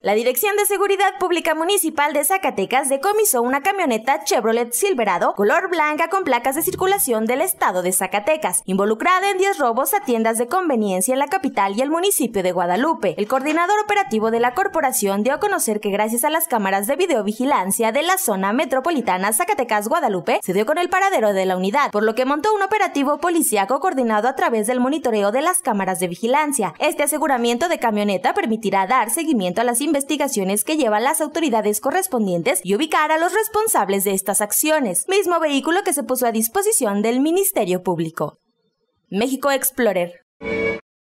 La Dirección de Seguridad Pública Municipal de Zacatecas decomisó una camioneta Chevrolet Silverado color blanca con placas de circulación del estado de Zacatecas, involucrada en 10 robos a tiendas de conveniencia en la capital y el municipio de Guadalupe. El coordinador operativo de la corporación dio a conocer que gracias a las cámaras de videovigilancia de la zona metropolitana Zacatecas-Guadalupe se dio con el paradero de la unidad, por lo que montó un operativo policíaco coordinado a través del monitoreo de las cámaras de vigilancia. Este aseguramiento de camioneta permitirá dar seguimiento a las investigaciones que llevan las autoridades correspondientes y ubicar a los responsables de estas acciones, mismo vehículo que se puso a disposición del Ministerio Público. México Explorer